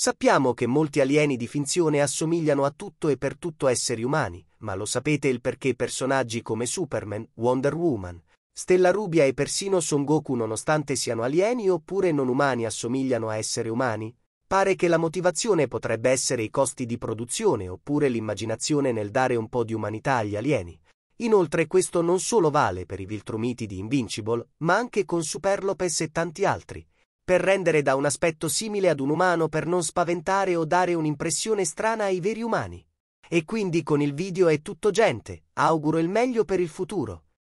Sappiamo che molti alieni di finzione assomigliano a tutto e per tutto esseri umani, ma lo sapete il perché personaggi come Superman, Wonder Woman, Stella Rubia e persino Son Goku nonostante siano alieni oppure non umani assomigliano a esseri umani? Pare che la motivazione potrebbe essere i costi di produzione oppure l'immaginazione nel dare un po' di umanità agli alieni. Inoltre questo non solo vale per i Viltrumiti di Invincible, ma anche con Superlopes e tanti altri per rendere da un aspetto simile ad un umano per non spaventare o dare un'impressione strana ai veri umani. E quindi con il video è tutto gente, auguro il meglio per il futuro.